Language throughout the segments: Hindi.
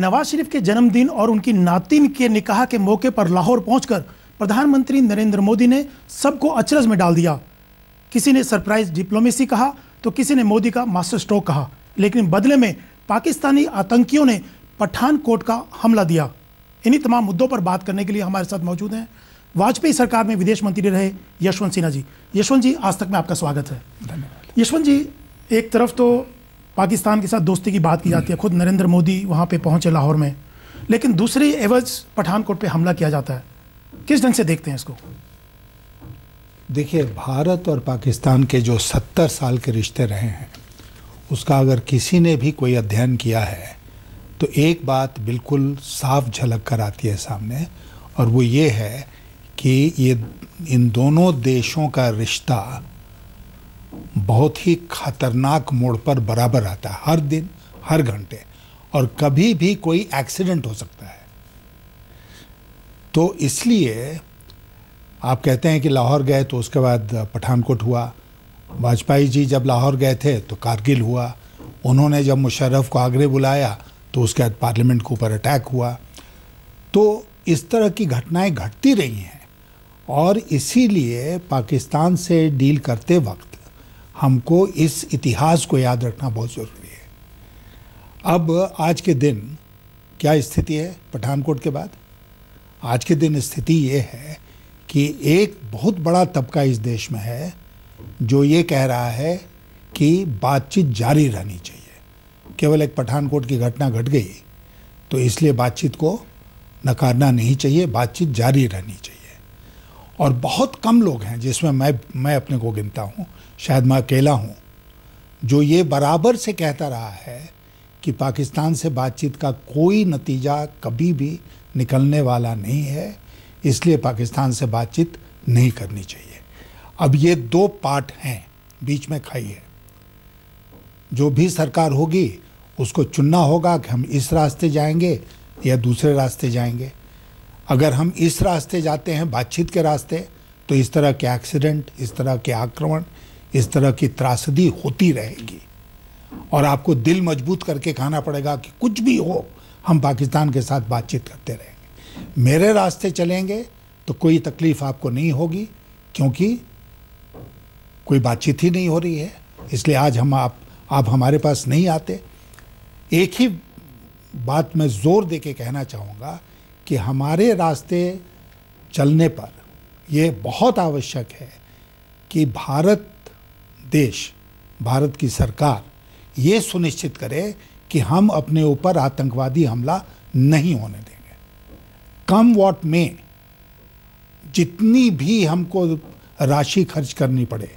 नवाज शरीफ के जन्मदिन और उनकी नातिन के निकाह के मौके पर लाहौर पहुंचकर प्रधानमंत्री नरेंद्र मोदी ने सबको अचरज में डाल दिया किसी ने सरप्राइज डिप्लोमेसी कहा तो किसी ने मोदी का मास्टर स्ट्रोक कहा लेकिन बदले में पाकिस्तानी आतंकियों ने पठानकोट का हमला दिया इन्हीं तमाम मुद्दों पर बात करने के लिए हमारे साथ मौजूद हैं वाजपेयी सरकार में विदेश मंत्री रहे यशवंत सिन्हा जी यशवंत जी आज तक में आपका स्वागत है धन्यवाद यशवंत जी एक तरफ तो पाकिस्तान के साथ दोस्ती की बात की जाती है खुद नरेंद्र मोदी वहाँ पे पहुँचे लाहौर में लेकिन दूसरी एवज पठानकोट पे हमला किया जाता है किस ढंग से देखते हैं इसको देखिए भारत और पाकिस्तान के जो सत्तर साल के रिश्ते रहे हैं उसका अगर किसी ने भी कोई अध्ययन किया है तो एक बात बिल्कुल साफ झलक कर आती है सामने और वो ये है कि ये इन दोनों देशों का रिश्ता बहुत ही खतरनाक मोड़ पर बराबर आता है हर दिन हर घंटे और कभी भी कोई एक्सीडेंट हो सकता है तो इसलिए आप कहते हैं कि लाहौर गए तो उसके बाद पठानकोट हुआ वाजपेयी जी जब लाहौर गए थे तो कारगिल हुआ उन्होंने जब मुशर्रफ को आगरे बुलाया तो उसके बाद पार्लियामेंट के ऊपर अटैक हुआ तो इस तरह की घटनाएं घटती रही हैं और इसीलिए पाकिस्तान से डील करते वक्त हमको इस इतिहास को याद रखना बहुत ज़रूरी है अब आज के दिन क्या स्थिति है पठानकोट के बाद आज के दिन स्थिति ये है कि एक बहुत बड़ा तबका इस देश में है जो ये कह रहा है कि बातचीत जारी रहनी चाहिए केवल एक पठानकोट की घटना घट गई तो इसलिए बातचीत को नकारना नहीं चाहिए बातचीत जारी रहनी चाहिए और बहुत कम लोग हैं जिसमें मैं मैं अपने को गिनता हूँ शायद मैं अकेला हूँ जो ये बराबर से कहता रहा है कि पाकिस्तान से बातचीत का कोई नतीजा कभी भी निकलने वाला नहीं है इसलिए पाकिस्तान से बातचीत नहीं करनी चाहिए अब ये दो पार्ट हैं बीच में खाई है जो भी सरकार होगी उसको चुनना होगा कि हम इस रास्ते जाएंगे या दूसरे रास्ते जाएंगे अगर हम इस रास्ते जाते हैं बातचीत के रास्ते तो इस तरह के एक्सीडेंट इस तरह के आक्रमण इस तरह की त्रासदी होती रहेगी और आपको दिल मजबूत करके खाना पड़ेगा कि कुछ भी हो हम पाकिस्तान के साथ बातचीत करते रहेंगे मेरे रास्ते चलेंगे तो कोई तकलीफ़ आपको नहीं होगी क्योंकि कोई बातचीत ही नहीं हो रही है इसलिए आज हम आप आप हमारे पास नहीं आते एक ही बात मैं ज़ोर दे के कहना चाहूँगा कि हमारे रास्ते चलने पर ये बहुत आवश्यक है कि भारत देश भारत की सरकार ये सुनिश्चित करे कि हम अपने ऊपर आतंकवादी हमला नहीं होने देंगे कम वॉट में जितनी भी हमको राशि खर्च करनी पड़े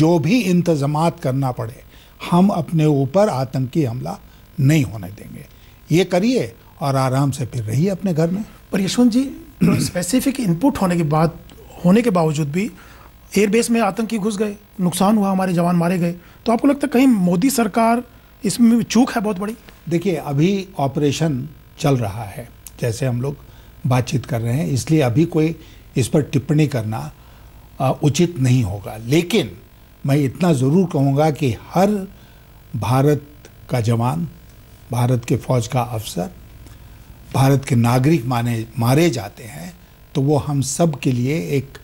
जो भी इंतजाम करना पड़े हम अपने ऊपर आतंकी हमला नहीं होने देंगे ये करिए और आराम से फिर रहिए अपने घर में पर यशवंत जी स्पेसिफिक इनपुट होने के बाद होने के बावजूद भी एयरबेस में आतंकी घुस गए नुकसान हुआ हमारे जवान मारे गए तो आपको लगता है कहीं मोदी सरकार इसमें चूक है बहुत बड़ी देखिए अभी ऑपरेशन चल रहा है जैसे हम लोग बातचीत कर रहे हैं इसलिए अभी कोई इस पर टिप्पणी करना उचित नहीं होगा लेकिन मैं इतना ज़रूर कहूँगा कि हर भारत का जवान भारत के फौज का अफसर भारत के नागरिक माने मारे जाते हैं तो वो हम सब के लिए एक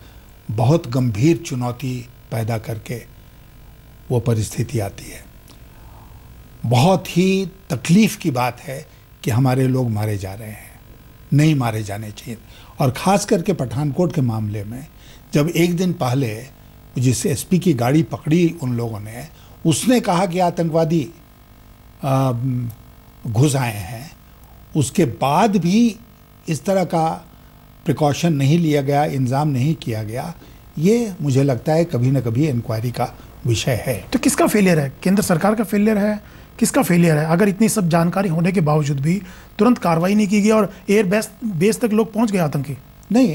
बहुत गंभीर चुनौती पैदा करके वो परिस्थिति आती है बहुत ही तकलीफ़ की बात है कि हमारे लोग मारे जा रहे हैं नहीं मारे जाने चाहिए और ख़ास करके पठानकोट के मामले में जब एक दिन पहले जिस एसपी की गाड़ी पकड़ी उन लोगों ने उसने कहा कि आतंकवादी घुस आए हैं उसके बाद भी इस तरह का प्रिकॉशन नहीं लिया गया इंतजाम नहीं किया गया ये मुझे लगता है कभी ना कभी इंक्वायरी का विषय है तो किसका फेलियर है केंद्र सरकार का फेलियर है किसका फेलियर है अगर इतनी सब जानकारी होने के बावजूद भी तुरंत कार्रवाई नहीं की गई और एयर बेस बेस तक लोग पहुंच गए आतंकी नहीं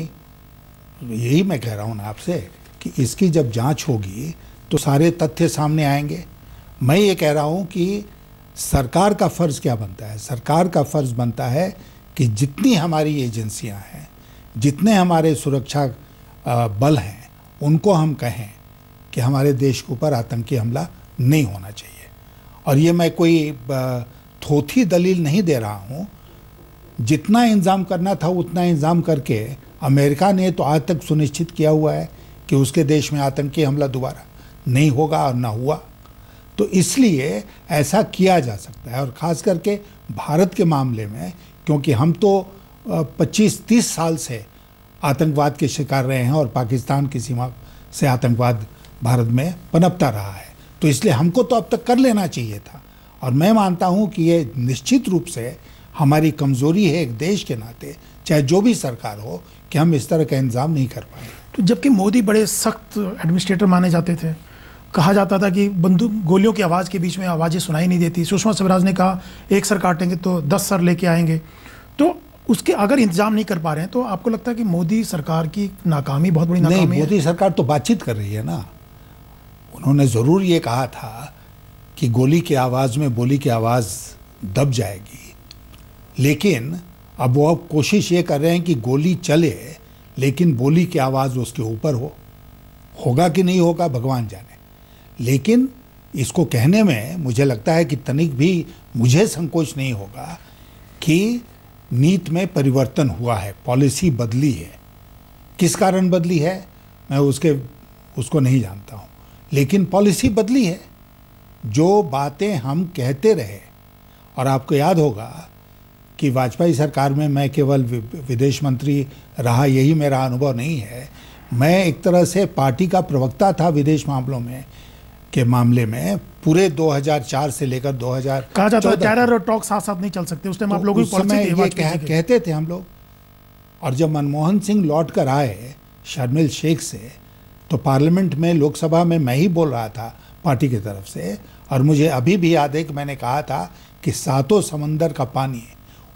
यही मैं कह रहा हूँ आपसे कि इसकी जब जांच होगी तो सारे तथ्य सामने आएंगे मैं ये कह रहा हूँ कि सरकार का फ़र्ज़ क्या बनता है सरकार का फ़र्ज़ बनता है कि जितनी हमारी एजेंसियाँ हैं जितने हमारे सुरक्षा बल हैं उनको हम कहें कि हमारे देश के ऊपर आतंकी हमला नहीं होना चाहिए और ये मैं कोई थोथी दलील नहीं दे रहा हूँ जितना इंतज़ाम करना था उतना इंतज़ाम करके अमेरिका ने तो आज तक सुनिश्चित किया हुआ है कि उसके देश में आतंकी हमला दोबारा नहीं होगा और ना हुआ तो इसलिए ऐसा किया जा सकता है और ख़ास करके भारत के मामले में क्योंकि हम तो पच्चीस तीस साल से आतंकवाद के शिकार रहे हैं और पाकिस्तान की सीमा से आतंकवाद भारत में पनपता रहा है तो इसलिए हमको तो अब तक कर लेना चाहिए था और मैं मानता हूँ कि ये निश्चित रूप से हमारी कमज़ोरी है एक देश के नाते चाहे जो भी सरकार हो कि हम इस तरह का इंतजाम नहीं कर पाए तो जबकि मोदी बड़े सख्त एडमिनिस्ट्रेटर माने जाते थे कहा जाता था कि बंदूक गोलियों की आवाज़ के बीच में आवाज़ें सुनाई नहीं देती सुषमा स्वराज ने कहा एक सर काटेंगे तो दस सर लेके आएंगे तो उसके अगर इंतजाम नहीं कर पा रहे हैं तो आपको लगता है कि मोदी सरकार की नाकामी बहुत बड़ी नाकामी नहीं मोदी सरकार तो बातचीत कर रही है ना उन्होंने ज़रूर ये कहा था कि गोली की आवाज़ में बोली की आवाज़ दब जाएगी लेकिन अब वो अब कोशिश ये कर रहे हैं कि गोली चले लेकिन बोली की आवाज़ उसके ऊपर हो होगा कि नहीं होगा भगवान जाने लेकिन इसको कहने में मुझे लगता है कि तनिक भी मुझे संकोच नहीं होगा कि नीत में परिवर्तन हुआ है पॉलिसी बदली है किस कारण बदली है मैं उसके उसको नहीं जानता हूँ लेकिन पॉलिसी बदली है जो बातें हम कहते रहे और आपको याद होगा कि वाजपेयी सरकार में मैं केवल विदेश मंत्री रहा यही मेरा अनुभव नहीं है मैं एक तरह से पार्टी का प्रवक्ता था विदेश मामलों में के मामले में पूरे 2004 से लेकर 2000 कहा जाता है टेरर और टॉक साथ साथ नहीं चल सकते उस टाइम तो आप लोगों को समय ये कह, कहते थे हम लोग और जब मनमोहन सिंह लौट कर आए शर्मिल शेख से तो पार्लियामेंट में लोकसभा में मैं ही बोल रहा था पार्टी की तरफ से और मुझे अभी भी याद है कि मैंने कहा था कि सातों समंदर का पानी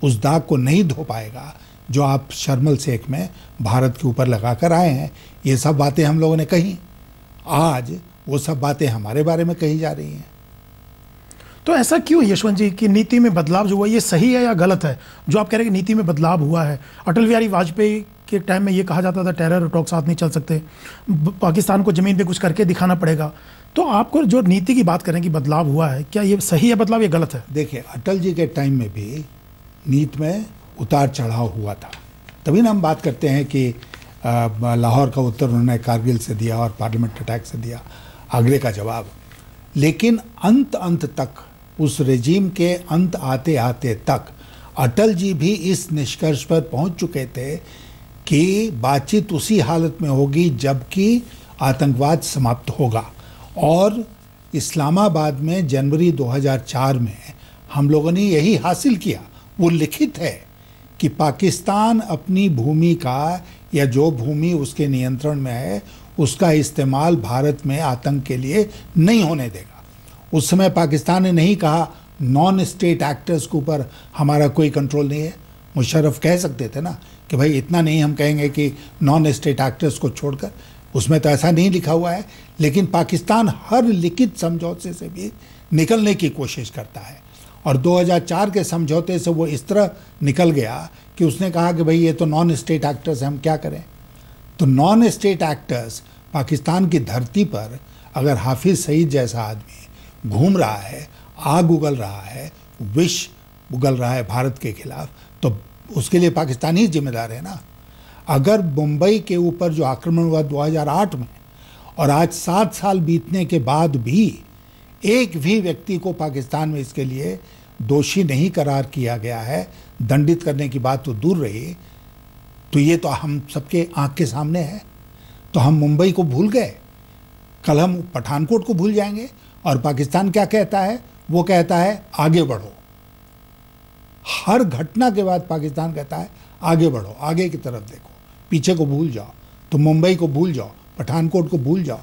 उस दाग को नहीं धो पाएगा जो आप शर्मल शेख में भारत के ऊपर लगा कर आए हैं ये सब बातें हम लोगों ने कही आज वो सब बातें हमारे बारे में कही जा रही हैं तो ऐसा क्यों यशवंत जी की नीति में बदलाव जो हुआ ये सही है या गलत है जो आप कह रहे हैं कि नीति में बदलाव हुआ है अटल बिहारी वाजपेयी के टाइम में ये कहा जाता था टेरर अटॉक साथ नहीं चल सकते पाकिस्तान को ज़मीन पे कुछ करके दिखाना पड़ेगा तो आपको जो नीति की बात करें कि बदलाव हुआ है क्या ये सही है बदलाव या गलत है देखिए अटल जी के टाइम में भी नीति में उतार चढ़ाव हुआ था तभी ना हम बात करते हैं कि लाहौर का उत्तर उन्होंने कारगिल से दिया और पार्लियामेंट अटैक से दिया आगरे का जवाब लेकिन अंत अंत तक उस रेजीम के अंत आते आते तक अटल जी भी इस निष्कर्ष पर पहुंच चुके थे कि बातचीत उसी हालत में होगी जबकि आतंकवाद समाप्त होगा और इस्लामाबाद में जनवरी 2004 में हम लोगों ने यही हासिल किया वो लिखित है कि पाकिस्तान अपनी भूमि का या जो भूमि उसके नियंत्रण में है उसका इस्तेमाल भारत में आतंक के लिए नहीं होने देगा उस समय पाकिस्तान ने नहीं कहा नॉन स्टेट एक्टर्स के ऊपर हमारा कोई कंट्रोल नहीं है मुशरफ कह सकते थे ना कि भाई इतना नहीं हम कहेंगे कि नॉन स्टेट एक्टर्स को छोड़कर उसमें तो ऐसा नहीं लिखा हुआ है लेकिन पाकिस्तान हर लिखित समझौते से भी निकलने की कोशिश करता है और 2004 के समझौते से वो इस तरह निकल गया कि उसने कहा कि भाई ये तो नॉन स्टेट एक्टर्स हैं हम क्या करें तो नॉन स्टेट एक्टर्स पाकिस्तान की धरती पर अगर हाफिज सईद जैसा आदमी घूम रहा है आग उगल रहा है विष उगल रहा है भारत के खिलाफ तो उसके लिए पाकिस्तान ही जिम्मेदार है ना अगर मुंबई के ऊपर जो आक्रमण हुआ 2008 में और आज सात साल बीतने के बाद भी एक भी व्यक्ति को पाकिस्तान में इसके लिए दोषी नहीं करार किया गया है दंडित करने की बात तो दूर रही तो ये तो हम सबके आँख के सामने है तो हम मुंबई को भूल गए कल हम पठानकोट को भूल जाएंगे और पाकिस्तान क्या कहता है वो कहता है आगे बढ़ो हर घटना के बाद पाकिस्तान कहता है आगे बढ़ो आगे की तरफ देखो पीछे को भूल जाओ तो मुंबई को भूल जाओ पठानकोट को भूल जाओ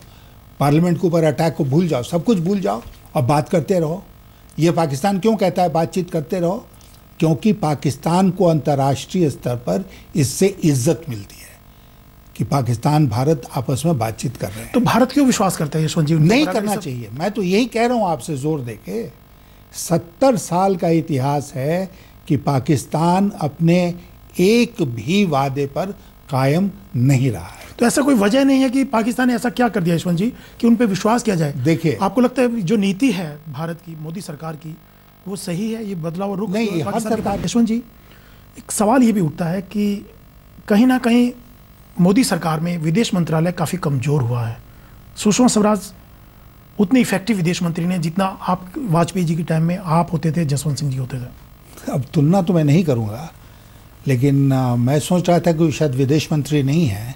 पार्लियामेंट के ऊपर अटैक को भूल जाओ सब कुछ भूल जाओ और बात करते रहो ये पाकिस्तान क्यों कहता है बातचीत करते रहो क्योंकि पाकिस्तान को अंतर्राष्ट्रीय स्तर पर इससे इज्जत मिलती है कि पाकिस्तान भारत आपस में बातचीत कर रहे हैं तो भारत क्यों विश्वास करता है यशवंत जी नहीं करना चाहिए मैं तो यही कह रहा हूँ आपसे जोर दे के सत्तर साल का इतिहास है कि पाकिस्तान अपने एक भी वादे पर कायम नहीं रहा है तो ऐसा कोई वजह नहीं है कि पाकिस्तान ने ऐसा क्या कर दिया यशवंत जी कि उन पर विश्वास किया जाए देखिए आपको लगता है जो नीति है भारत की मोदी सरकार की वो सही है ये बदलाव रुक नहीं सरकार यशवंत जी एक सवाल ये भी उठता है कि कहीं ना कहीं मोदी सरकार में विदेश मंत्रालय काफ़ी कमज़ोर हुआ है सुषमा स्वराज उतनी इफेक्टिव विदेश मंत्री ने जितना आप वाजपेयी जी के टाइम में आप होते थे जसवंत सिंह जी होते थे अब तुलना तो मैं नहीं करूँगा लेकिन आ, मैं सोच रहा था कि शायद विदेश मंत्री नहीं है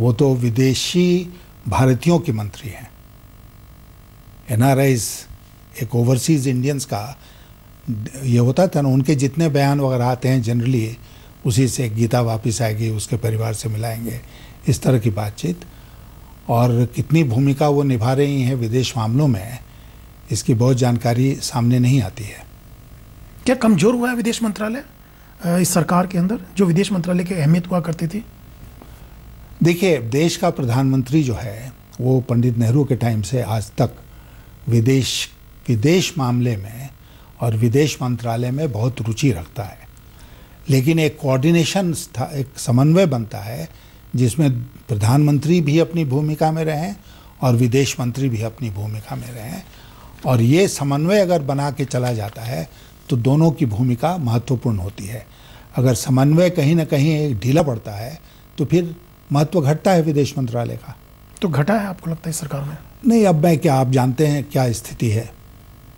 वो तो विदेशी भारतीयों के मंत्री हैं एन एक ओवरसीज इंडियंस का ये होता था ना उनके जितने बयान वगैरह आते हैं जनरली उसी से गीता वापस आएगी उसके परिवार से मिलाएंगे इस तरह की बातचीत और कितनी भूमिका वो निभा रही हैं विदेश मामलों में इसकी बहुत जानकारी सामने नहीं आती है क्या कमज़ोर हुआ है विदेश मंत्रालय इस सरकार के अंदर जो विदेश मंत्रालय की अहमियत हुआ करती थी देखिए देश का प्रधानमंत्री जो है वो पंडित नेहरू के टाइम से आज तक विदेश विदेश मामले में और विदेश मंत्रालय में बहुत रुचि रखता है लेकिन एक कोऑर्डिनेशन एक समन्वय बनता है जिसमें प्रधानमंत्री भी अपनी भूमिका में रहें और विदेश मंत्री भी अपनी भूमिका में रहें और ये समन्वय अगर बना के चला जाता है तो दोनों की भूमिका महत्वपूर्ण होती है अगर समन्वय कहीं ना कहीं एक ढीला पड़ता है तो फिर महत्व घटता है विदेश मंत्रालय का तो घटा है आपको लगता है सरकार में नहीं अब मैं क्या आप जानते हैं क्या स्थिति है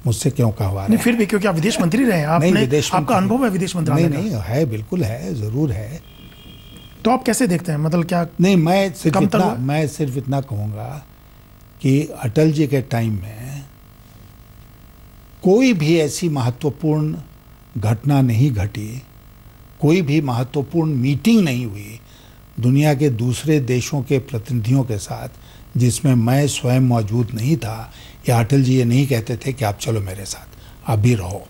मुझसे क्यों कहवा रहे फिर भी क्योंकि आप विदेश मंत्री रहे आपने विदेश मंत्री आपका अनुभव है विदेश मंत्रालय नहीं, नहीं है बिल्कुल है जरूर है तो आप कैसे देखते हैं मतलब क्या नहीं मैं सिर्फ इतना मैं सिर्फ इतना कहूँगा कि अटल जी के टाइम में कोई भी ऐसी महत्वपूर्ण घटना नहीं घटी कोई भी महत्वपूर्ण मीटिंग नहीं हुई दुनिया के दूसरे देशों के प्रतिनिधियों के साथ जिसमें मैं स्वयं मौजूद नहीं था या अटल जी ये नहीं कहते थे कि आप चलो मेरे साथ अभी रहो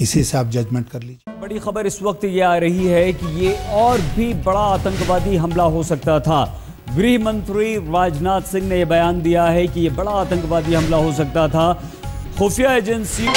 इसी से आप जजमेंट कर लीजिए बड़ी खबर इस वक्त ये आ रही है कि ये और भी बड़ा आतंकवादी हमला हो सकता था गृह मंत्री राजनाथ सिंह ने यह बयान दिया है कि ये बड़ा आतंकवादी हमला हो सकता था खुफिया एजेंसी